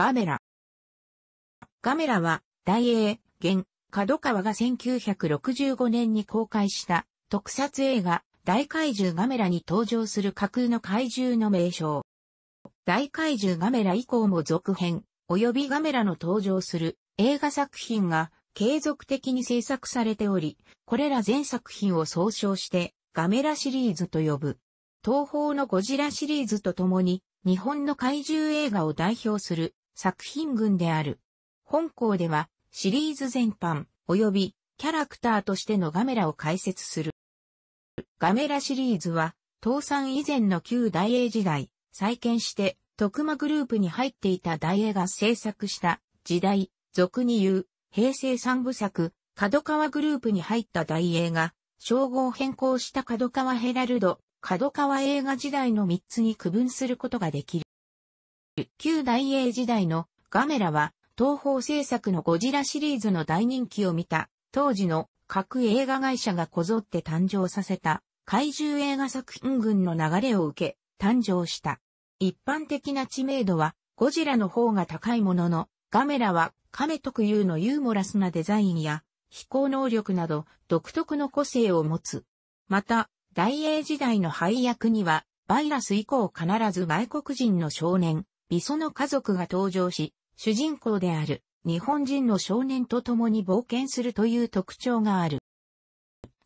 ガメラ。ガメラは、大英、現、角川が1965年に公開した特撮映画、大怪獣ガメラに登場する架空の怪獣の名称。大怪獣ガメラ以降も続編、及びガメラの登場する映画作品が継続的に制作されており、これら全作品を総称してガメラシリーズと呼ぶ。東方のゴジラシリーズとともに日本の怪獣映画を代表する作品群である。本校ではシリーズ全般及びキャラクターとしてのガメラを解説する。ガメラシリーズは倒産以前の旧大英時代、再建して徳間グループに入っていた大英が制作した時代、俗に言う平成三部作、角川グループに入った大英が称号変更した角川ヘラルド、角川映画時代の3つに区分することができる。旧大英時代のガメラは東方製作のゴジラシリーズの大人気を見た当時の各映画会社がこぞって誕生させた怪獣映画作品群の流れを受け誕生した。一般的な知名度はゴジラの方が高いもののガメラは亀特有のユーモラスなデザインや飛行能力など独特の個性を持つ。また、大英時代の配役にはバイラス以降必ず外国人の少年、美ソの家族が登場し、主人公である日本人の少年と共に冒険するという特徴がある。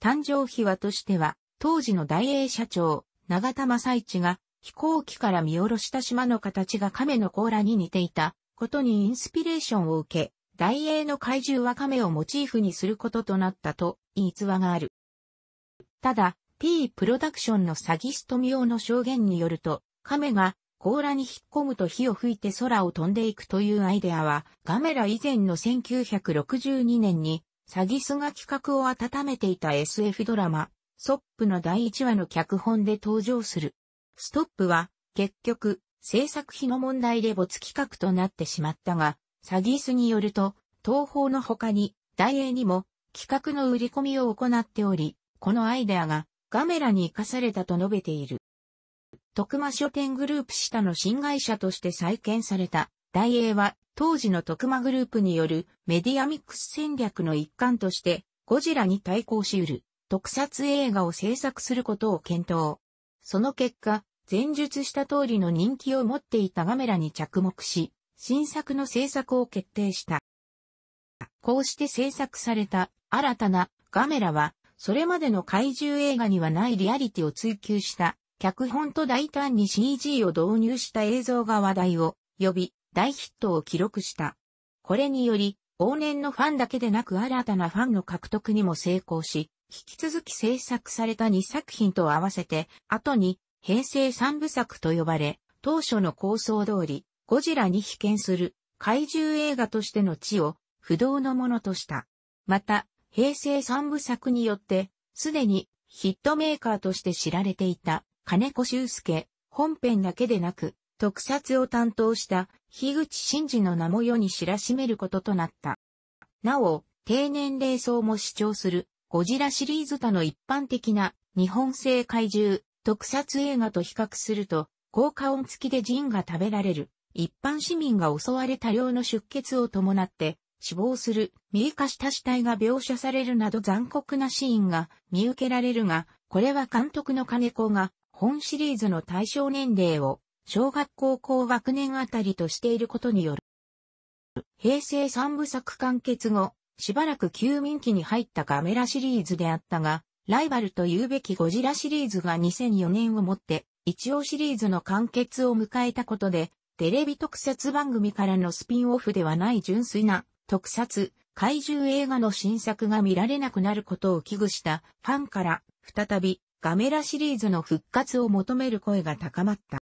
誕生秘話としては、当時の大英社長、長田正一が飛行機から見下ろした島の形が亀の甲羅に似ていたことにインスピレーションを受け、大英の怪獣は亀をモチーフにすることとなったとい逸話がある。ただ、P プロダクションの詐欺師富雄の証言によると、亀が甲羅に引っ込むと火を吹いて空を飛んでいくというアイデアは、ガメラ以前の1962年に、詐欺すが企画を温めていた SF ドラマ、ソップの第1話の脚本で登場する。ストップは、結局、制作費の問題で没企画となってしまったが、詐欺スによると、東宝の他に、大英にも、企画の売り込みを行っており、このアイデアが、ガメラに生かされたと述べている。徳間書店グループ下の新会社として再建された、大英は、当時の徳間グループによるメディアミックス戦略の一環として、ゴジラに対抗し得る、特撮映画を制作することを検討。その結果、前述した通りの人気を持っていたガメラに着目し、新作の制作を決定した。こうして制作された新たなガメラは、それまでの怪獣映画にはないリアリティを追求した脚本と大胆に CG を導入した映像が話題を呼び、大ヒットを記録した。これにより、往年のファンだけでなく新たなファンの獲得にも成功し、引き続き制作された2作品と合わせて、後に、平成3部作と呼ばれ、当初の構想通り、ゴジラに被験する怪獣映画としての地を不動のものとした。また、平成3部作によって、すでにヒットメーカーとして知られていた金子修介、本編だけでなく、特撮を担当した、樋口真嗣の名も世に知らしめることとなった。なお、低年齢層も視聴する、ゴジラシリーズ他の一般的な、日本製怪獣、特撮映画と比較すると、効果音付きで人が食べられる、一般市民が襲われ多量の出血を伴って、死亡する、右化した死体が描写されるなど残酷なシーンが見受けられるが、これは監督の金子が本シリーズの対象年齢を小学校高学年あたりとしていることによる。平成三部作完結後、しばらく休眠期に入ったガメラシリーズであったが、ライバルと言うべきゴジラシリーズが2004年をもって、一応シリーズの完結を迎えたことで、テレビ特撮番組からのスピンオフではない純粋な特撮、怪獣映画の新作が見られなくなることを危惧したファンから再びガメラシリーズの復活を求める声が高まった。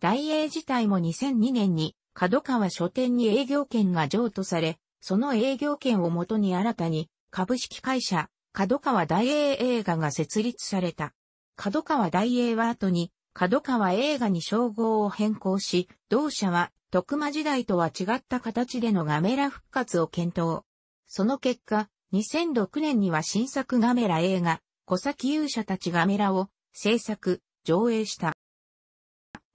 大英自体も2002年に角川書店に営業権が譲渡され、その営業権をもとに新たに株式会社角川大英映画が設立された。角川大英は後に角川映画に称号を変更し、同社は徳間時代とは違った形でのガメラ復活を検討。その結果、2006年には新作ガメラ映画、小崎勇者たちがメラを制作、上映した。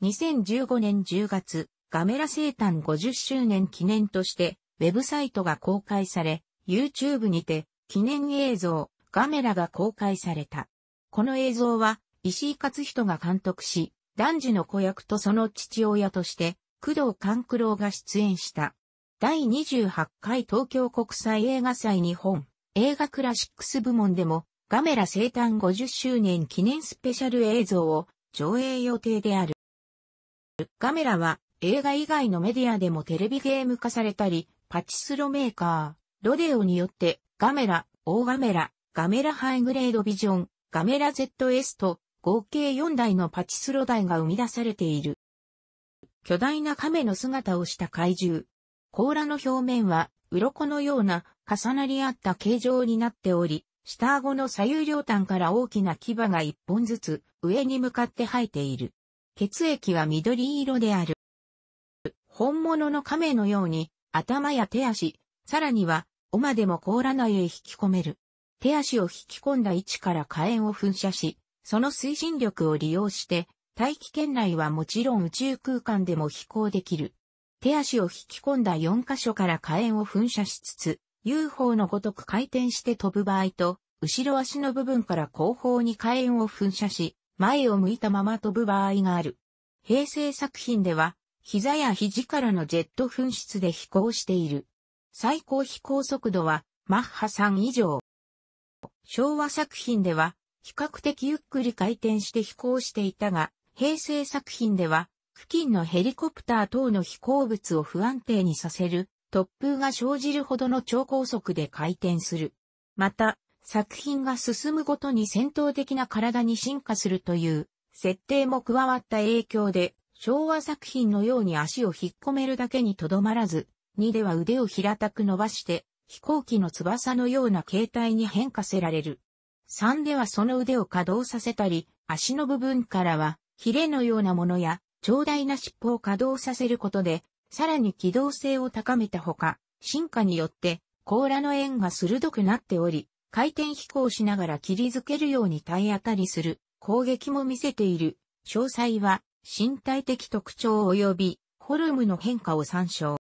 2015年10月、ガメラ生誕50周年記念として、ウェブサイトが公開され、YouTube にて、記念映像、ガメラが公開された。この映像は、石井勝人が監督し、男児の子役とその父親として、工藤勘九郎が出演した。第28回東京国際映画祭日本映画クラシックス部門でもガメラ生誕50周年記念スペシャル映像を上映予定である。ガメラは映画以外のメディアでもテレビゲーム化されたり、パチスロメーカー、ロデオによってガメラ、オーガメラ、ガメラハイグレードビジョン、ガメラ ZS と合計4台のパチスロ台が生み出されている。巨大な亀の姿をした怪獣。甲羅の表面は、鱗のような重なり合った形状になっており、下顎の左右両端から大きな牙が一本ずつ上に向かって生えている。血液は緑色である。本物の亀のように頭や手足、さらには尾までも凍らないへ引き込める。手足を引き込んだ位置から火炎を噴射し、その推進力を利用して大気圏内はもちろん宇宙空間でも飛行できる。手足を引き込んだ4箇所から火炎を噴射しつつ、UFO のごとく回転して飛ぶ場合と、後ろ足の部分から後方に火炎を噴射し、前を向いたまま飛ぶ場合がある。平成作品では、膝や肘からのジェット噴出で飛行している。最高飛行速度は、マッハ3以上。昭和作品では、比較的ゆっくり回転して飛行していたが、平成作品では、付近のヘリコプター等の飛行物を不安定にさせる突風が生じるほどの超高速で回転する。また、作品が進むごとに戦闘的な体に進化するという設定も加わった影響で、昭和作品のように足を引っ込めるだけにとどまらず、2では腕を平たく伸ばして飛行機の翼のような形態に変化せられる。3ではその腕を稼働させたり、足の部分からはヒレのようなものや長大な尻尾を稼働させることでさらに機動性を高めたほか、進化によって甲羅の円が鋭くなっており、回転飛行しながら切りづけるように体当たりする攻撃も見せている。詳細は身体的特徴及びフォルムの変化を参照。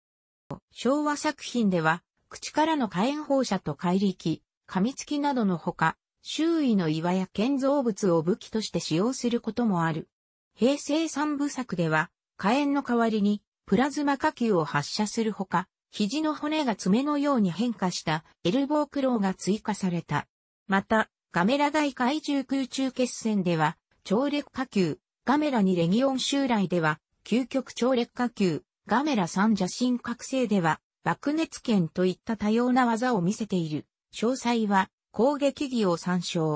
昭和作品では口からの火炎放射と怪力、噛みつきなどのほか、周囲の岩や建造物を武器として使用することもある。平成三部作では火炎の代わりにプラズマ火球を発射するほか、肘の骨が爪のように変化したエルボークローが追加された。また、ガメラ大怪獣空中決戦では、超烈火球、ガメラにレギオン襲来では、究極超烈火球、ガメラ3邪神覚醒では、爆熱剣といった多様な技を見せている。詳細は、攻撃技を参照。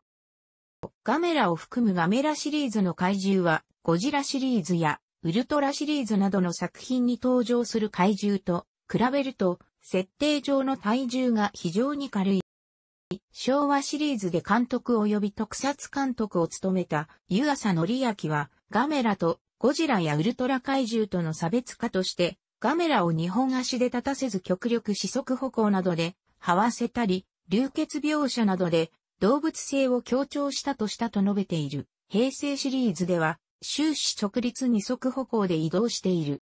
ガメラを含むガメラシリーズの怪獣は、ゴジラシリーズやウルトラシリーズなどの作品に登場する怪獣と比べると、設定上の体重が非常に軽い。昭和シリーズで監督及び特撮監督を務めた湯浅や明は、ガメラとゴジラやウルトラ怪獣との差別化として、ガメラを日本足で立たせず極力四足歩行などで、這わせたり、流血描写などで動物性を強調したとしたと述べている。平成シリーズでは、終始直立二足歩行で移動している。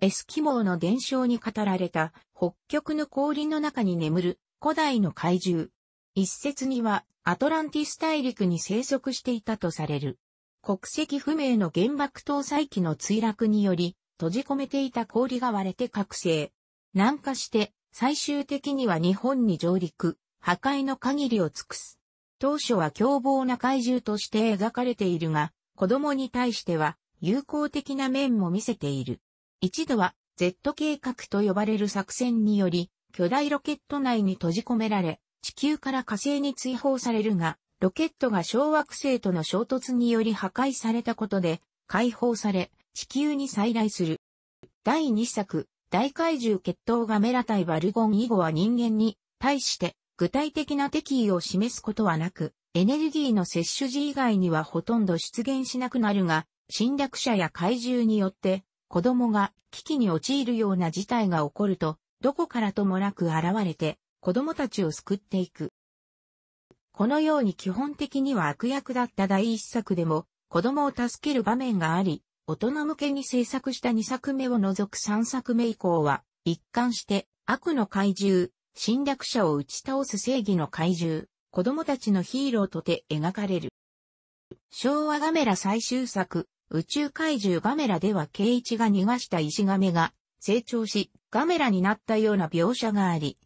エスキモーの伝承に語られた北極の氷の中に眠る古代の怪獣。一説にはアトランティス大陸に生息していたとされる。国籍不明の原爆搭載機の墜落により閉じ込めていた氷が割れて覚醒。南下して最終的には日本に上陸、破壊の限りを尽くす。当初は凶暴な怪獣として描かれているが、子供に対しては友好的な面も見せている。一度は Z 計画と呼ばれる作戦により、巨大ロケット内に閉じ込められ、地球から火星に追放されるが、ロケットが小惑星との衝突により破壊されたことで、解放され、地球に再来する。第二作、大怪獣決闘がメラ対バルゴン以後は人間に対して具体的な敵意を示すことはなく、エネルギーの摂取時以外にはほとんど出現しなくなるが、侵略者や怪獣によって、子供が危機に陥るような事態が起こると、どこからともなく現れて、子供たちを救っていく。このように基本的には悪役だった第一作でも、子供を助ける場面があり、大人向けに制作した2作目を除く3作目以降は、一貫して、悪の怪獣、侵略者を打ち倒す正義の怪獣、子供たちのヒーローとて描かれる。昭和ガメラ最終作、宇宙怪獣ガメラでは圭一が逃がした石亀が成長し、ガメラになったような描写があり、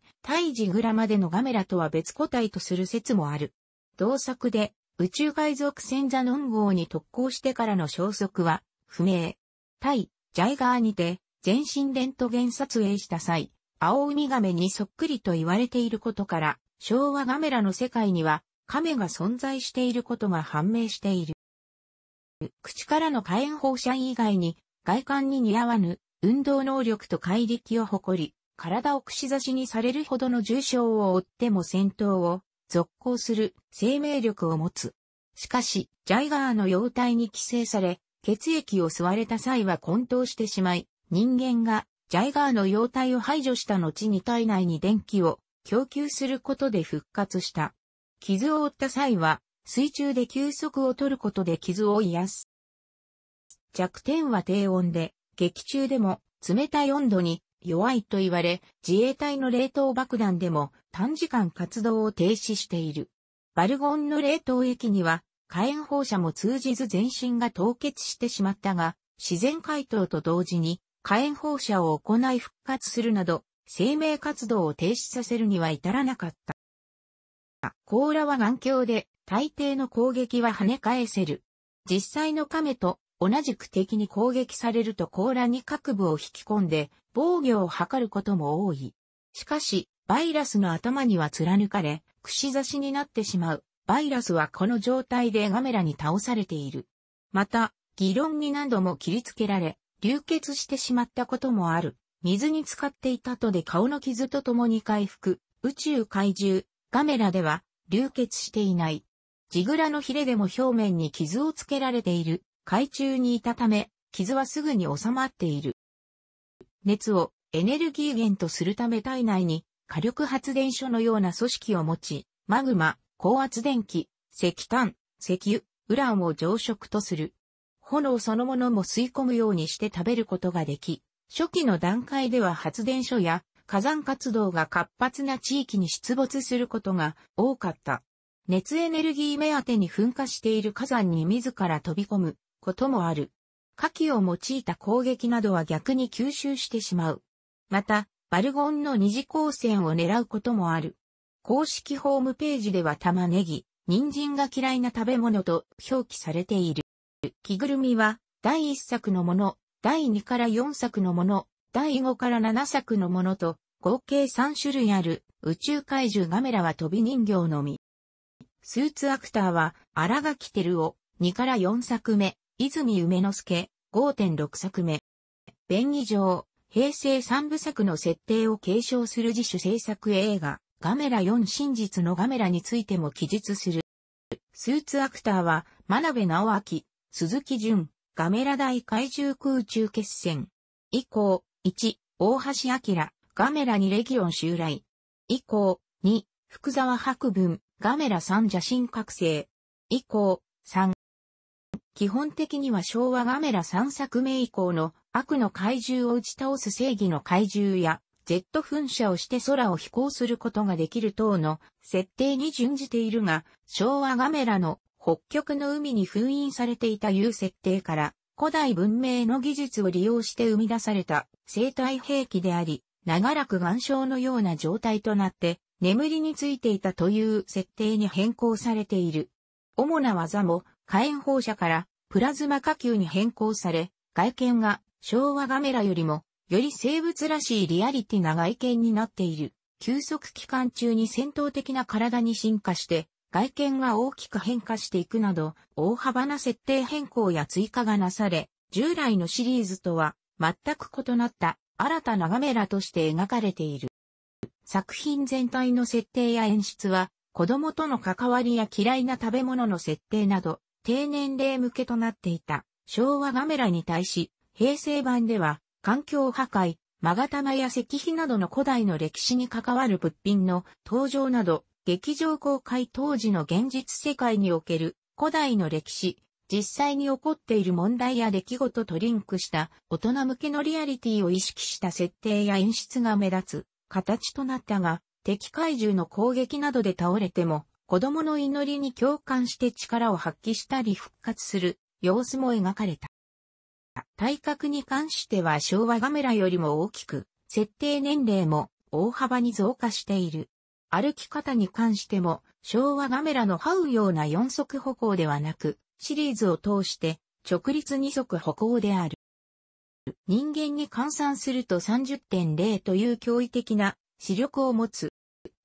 イジグラまでのガメラとは別個体とする説もある。同作で、宇宙海賊船座ノン号に特攻してからの消息は不明。対、ジャイガーにて、全身レントゲン撮影した際、青ウミガメにそっくりと言われていることから、昭和ガメラの世界には、亀が存在していることが判明している。口からの火炎放射以外に、外観に似合わぬ、運動能力と怪力を誇り、体を串刺しにされるほどの重傷を負っても戦闘を続行する生命力を持つ。しかし、ジャイガーの容体に寄生され、血液を吸われた際は混沌してしまい、人間がジャイガーの容体を排除した後に体内に電気を供給することで復活した。傷を負った際は、水中で休息を取ることで傷を癒す。弱点は低温で、劇中でも冷たい温度に弱いと言われ、自衛隊の冷凍爆弾でも短時間活動を停止している。バルゴンの冷凍液には火炎放射も通じず全身が凍結してしまったが、自然解凍と同時に火炎放射を行い復活するなど、生命活動を停止させるには至らなかった。甲羅は頑強で、大抵の攻撃は跳ね返せる。実際の亀と同じく敵に攻撃されると甲羅に各部を引き込んで防御を図ることも多い。しかし、バイラスの頭には貫かれ、串刺しになってしまう。バイラスはこの状態でガメラに倒されている。また、議論に何度も切りつけられ、流血してしまったこともある。水に浸かっていたとで顔の傷と共に回復、宇宙怪獣、ガメラでは、流血していない。ジグラのヒレでも表面に傷をつけられている、海中にいたため、傷はすぐに収まっている。熱をエネルギー源とするため体内に火力発電所のような組織を持ち、マグマ、高圧電気、石炭、石油、ウランを常食とする。炎そのものも吸い込むようにして食べることができ、初期の段階では発電所や火山活動が活発な地域に出没することが多かった。熱エネルギー目当てに噴火している火山に自ら飛び込むこともある。火器を用いた攻撃などは逆に吸収してしまう。また、バルゴンの二次光線を狙うこともある。公式ホームページでは玉ねぎ、人参が嫌いな食べ物と表記されている。着ぐるみは第一作のもの第2から4作のもの、第5から7作のものと、合計3種類ある宇宙怪獣ガメラは飛び人形のみ。スーツアクターは、荒垣照夫、2から4作目、泉梅之助、5.6作目。便宜上、平成3部作の設定を継承する自主制作映画、ガメラ4真実のガメラについても記述する。スーツアクターは、真鍋直明、鈴木淳、ガメラ大怪獣空中決戦。以降、1、大橋明、ガメラ2レギオン襲来。以降、2、福沢博文、ガメラ3邪神覚醒。以降、3、基本的には昭和ガメラ3作目以降の悪の怪獣を打ち倒す正義の怪獣や、Z 噴射をして空を飛行することができる等の設定に準じているが、昭和ガメラの北極の海に封印されていた u 設定から、古代文明の技術を利用して生み出された生体兵器であり、長らく岩礁のような状態となって、眠りについていたという設定に変更されている。主な技も火炎放射からプラズマ火球に変更され、外見が昭和ガメラよりもより生物らしいリアリティな外見になっている。休息期間中に戦闘的な体に進化して、外見が大きく変化していくなど、大幅な設定変更や追加がなされ、従来のシリーズとは全く異なった新たなガメラとして描かれている。作品全体の設定や演出は、子供との関わりや嫌いな食べ物の設定など、低年齢向けとなっていた昭和ガメラに対し、平成版では環境破壊、マガタマや石碑などの古代の歴史に関わる物品の登場など、劇場公開当時の現実世界における古代の歴史、実際に起こっている問題や出来事とリンクした大人向けのリアリティを意識した設定や演出が目立つ形となったが、敵怪獣の攻撃などで倒れても、子供の祈りに共感して力を発揮したり復活する様子も描かれた。体格に関しては昭和ガメラよりも大きく、設定年齢も大幅に増加している。歩き方に関しても、昭和ガメラの這うような四足歩行ではなく、シリーズを通して直立二足歩行である。人間に換算すると30.0という驚異的な視力を持つ。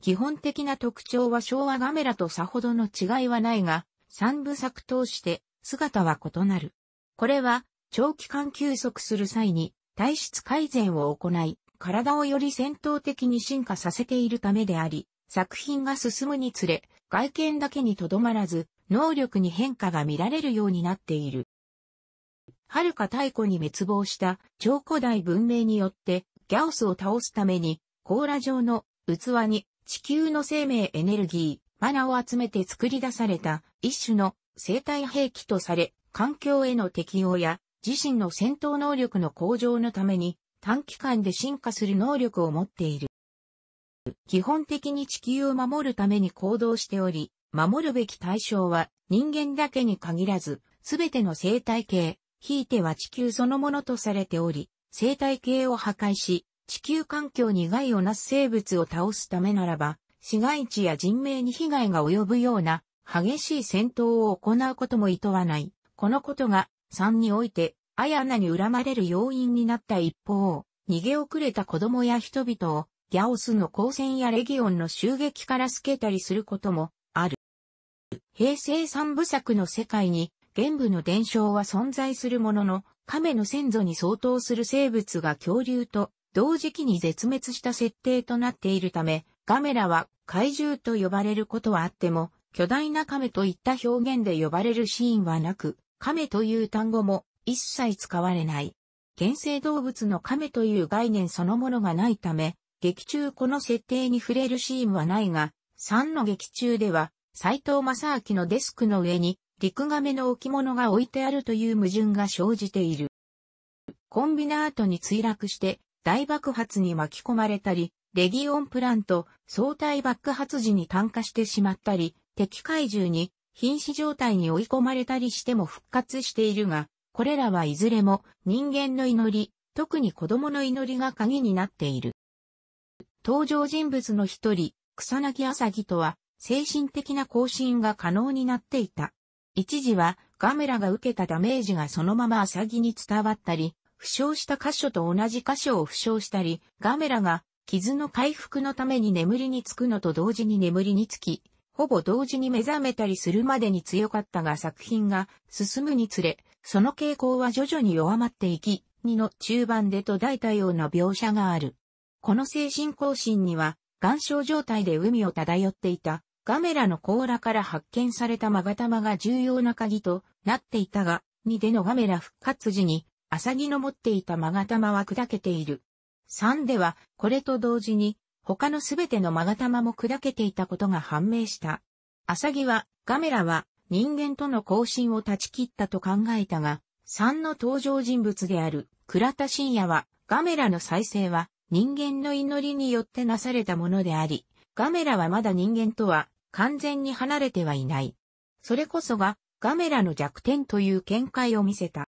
基本的な特徴は昭和ガメラとさほどの違いはないが、三部作通して姿は異なる。これは長期間休息する際に体質改善を行い、体をより戦闘的に進化させているためであり、作品が進むにつれ、外見だけにとどまらず、能力に変化が見られるようになっている。遥か太古に滅亡した超古代文明によって、ギャオスを倒すために、甲羅状の器に地球の生命エネルギー、マナを集めて作り出された一種の生態兵器とされ、環境への適応や自身の戦闘能力の向上のために短期間で進化する能力を持っている。基本的に地球を守るために行動しており、守るべき対象は人間だけに限らず、すべての生態系、ひいては地球そのものとされており、生態系を破壊し、地球環境に害をなす生物を倒すためならば、市街地や人命に被害が及ぶような激しい戦闘を行うことも厭わない。このことが3において、あやなに恨まれる要因になった一方、逃げ遅れた子供や人々をギャオスの光線やレギオンの襲撃から透けたりすることもある。平成三部作の世界に、玄武の伝承は存在するものの、亀の先祖に相当する生物が恐竜と同時期に絶滅した設定となっているため、ガメラは怪獣と呼ばれることはあっても、巨大な亀といった表現で呼ばれるシーンはなく、亀という単語も一切使われない。原生動物の亀という概念そのものがないため、劇中この設定に触れるシーンはないが、3の劇中では、斎藤正明のデスクの上に、陸亀の置物が置いてあるという矛盾が生じている。コンビナートに墜落して、大爆発に巻き込まれたり、レギオンプラント、相対爆発時に炭化してしまったり、敵怪獣に、瀕死状態に追い込まれたりしても復活しているが、これらはいずれも人間の祈り、特に子供の祈りが鍵になっている。登場人物の一人、草薙あさぎとは、精神的な更新が可能になっていた。一時は、ガメラが受けたダメージがそのままアサギに伝わったり、負傷した箇所と同じ箇所を負傷したり、ガメラが傷の回復のために眠りにつくのと同時に眠りにつき、ほぼ同時に目覚めたりするまでに強かったが作品が進むにつれ、その傾向は徐々に弱まっていき、2の中盤でと大えたような描写がある。この精神更新には、岩礁状態で海を漂っていた、ガメラの甲羅から発見されたマガタマが重要な鍵となっていたが、2でのガメラ復活時に、アサギの持っていたマガタマは砕けている。3では、これと同時に、他のすべてのマガタマも砕けていたことが判明した。アサギは、ガメラは、人間との交信を断ち切ったと考えたが、3の登場人物である、倉田信也は、ガメラの再生は、人間の祈りによってなされたものであり、ガメラはまだ人間とは完全に離れてはいない。それこそがガメラの弱点という見解を見せた。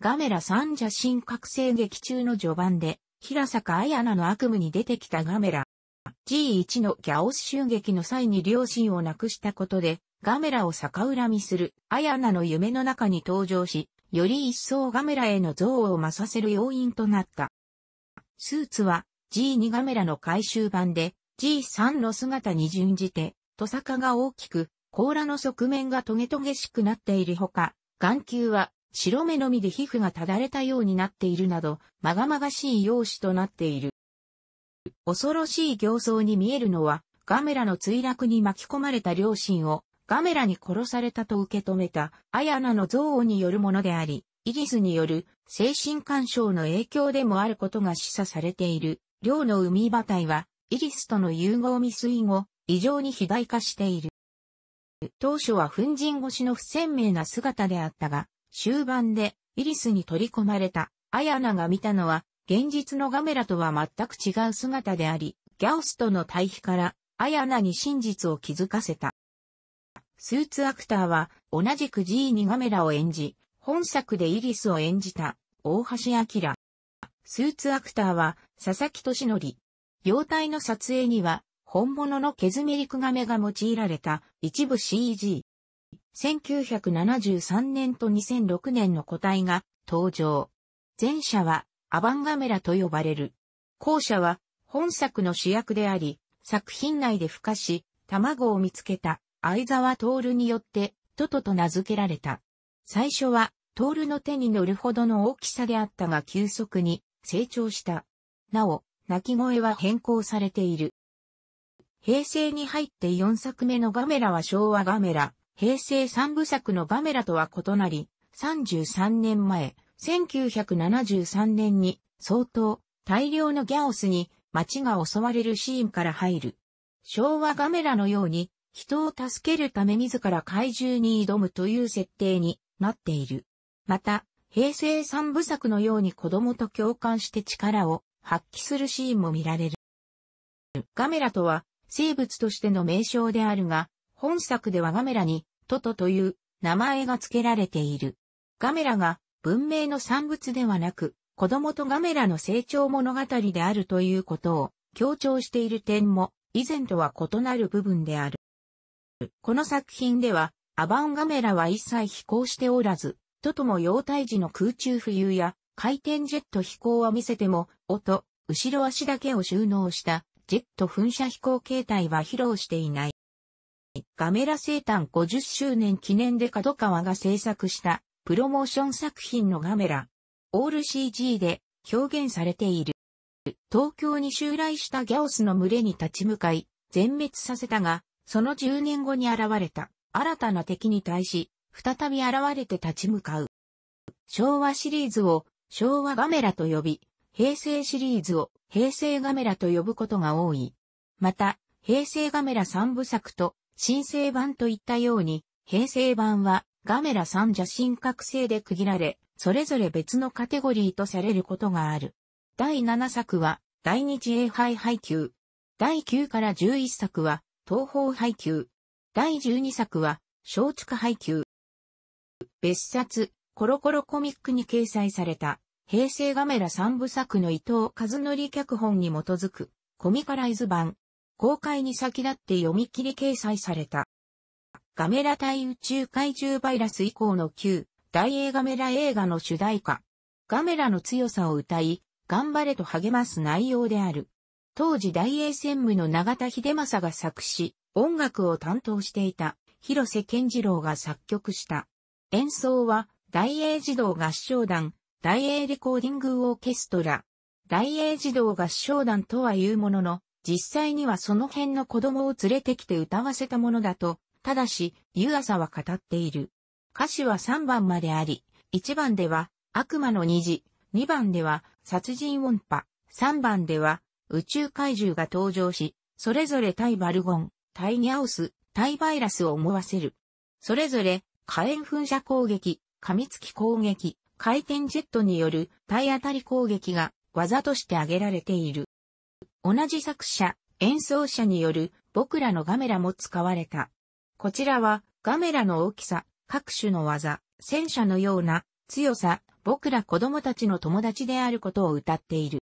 ガメラ三者神覚醒劇中の序盤で、平坂彩菜の悪夢に出てきたガメラ。G1 のギャオス襲撃の際に両親を亡くしたことで、ガメラを逆恨みする、彩菜の夢の中に登場し、より一層ガメラへの憎悪を増させる要因となった。スーツは G2 ガメラの回収版で G3 の姿に準じて、トサカが大きく、甲羅の側面がトゲトゲしくなっているほか、眼球は白目のみで皮膚がただれたようになっているなど、まがまがしい容姿となっている。恐ろしい形相に見えるのは、ガメラの墜落に巻き込まれた両親をガメラに殺されたと受け止めたアヤナの憎悪によるものであり、イリスによる精神干渉の影響でもあることが示唆されている、量の海馬体は、イリスとの融合未遂後、異常に肥大化している。当初は粉塵越しの不鮮明な姿であったが、終盤でイリスに取り込まれたアヤナが見たのは、現実のガメラとは全く違う姿であり、ギャオスとの対比からアヤナに真実を気づかせた。スーツアクターは同じく G にガメラを演じ、本作でイリスを演じた、大橋明。スーツアクターは、佐々木俊則。妖体の撮影には、本物のケズミリクガメが用いられた一部 CG。1973年と2006年の個体が登場。前者はアバンガメラと呼ばれる。後者は本作の主役であり、作品内で孵化し、卵を見つけた相沢徹によってトトと名付けられた。最初は、トールの手に乗るほどの大きさであったが急速に成長した。なお、鳴き声は変更されている。平成に入って4作目のガメラは昭和ガメラ、平成3部作のガメラとは異なり、33年前、1973年に相当大量のギャオスに街が襲われるシーンから入る。昭和ガメラのように人を助けるため自ら怪獣に挑むという設定になっている。また、平成三部作のように子供と共感して力を発揮するシーンも見られる。ガメラとは生物としての名称であるが、本作ではガメラにトトという名前が付けられている。ガメラが文明の産物ではなく、子供とガメラの成長物語であるということを強調している点も以前とは異なる部分である。この作品ではアバンガメラは一切飛行しておらず、ととも幼体時の空中浮遊や回転ジェット飛行は見せても、音、後ろ足だけを収納したジェット噴射飛行形態は披露していない。ガメラ生誕50周年記念で角川が制作したプロモーション作品のガメラ。オール CG で表現されている。東京に襲来したギャオスの群れに立ち向かい、全滅させたが、その10年後に現れた。新たな敵に対し、再び現れて立ち向かう。昭和シリーズを昭和ガメラと呼び、平成シリーズを平成ガメラと呼ぶことが多い。また、平成ガメラ3部作と新生版といったように、平成版はガメラ3邪神覚醒で区切られ、それぞれ別のカテゴリーとされることがある。第7作は、大日英杯配給。第9から11作は、東方配給。第12作は、松竹配給。別冊、コロコロコミックに掲載された、平成ガメラ三部作の伊藤和則脚本に基づく、コミカライズ版。公開に先立って読み切り掲載された。ガメラ対宇宙怪獣バイラス以降の旧、大映ガメラ映画の主題歌。ガメラの強さを歌い、頑張れと励ます内容である。当時大英専務の永田秀正が作詞、音楽を担当していた広瀬健次郎が作曲した。演奏は大英児童合唱団、大英レコーディングオーケストラ。大英児童合唱団とは言うものの、実際にはその辺の子供を連れてきて歌わせたものだと、ただし、湯浅は語っている。歌詞は3番まであり、1番では悪魔の虹、2番では殺人音波、3番では宇宙怪獣が登場し、それぞれ対バルゴン、タイニャオス、タイバイラスを思わせる。それぞれ、火炎噴射攻撃、噛みつき攻撃、回転ジェットによる体当たり攻撃が技として挙げられている。同じ作者、演奏者による僕らのガメラも使われた。こちらはガメラの大きさ、各種の技、戦車のような強さ、僕ら子供たちの友達であることを歌っている。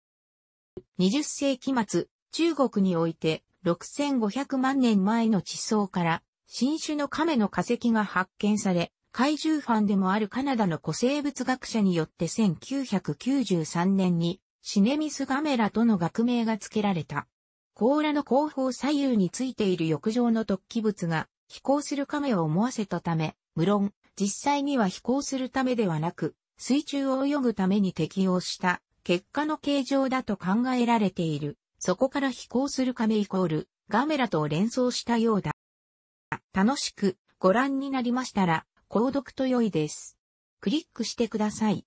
20世紀末、中国において6500万年前の地層から新種の亀の化石が発見され、怪獣ファンでもあるカナダの古生物学者によって1993年にシネミスガメラとの学名が付けられた。甲羅の後方左右についている翼状の突起物が飛行する亀を思わせたため、無論、実際には飛行するためではなく、水中を泳ぐために適応した結果の形状だと考えられている。そこから飛行する亀イコール、ガメラと連想したようだ。楽しくご覧になりましたら、購読と良いです。クリックしてください。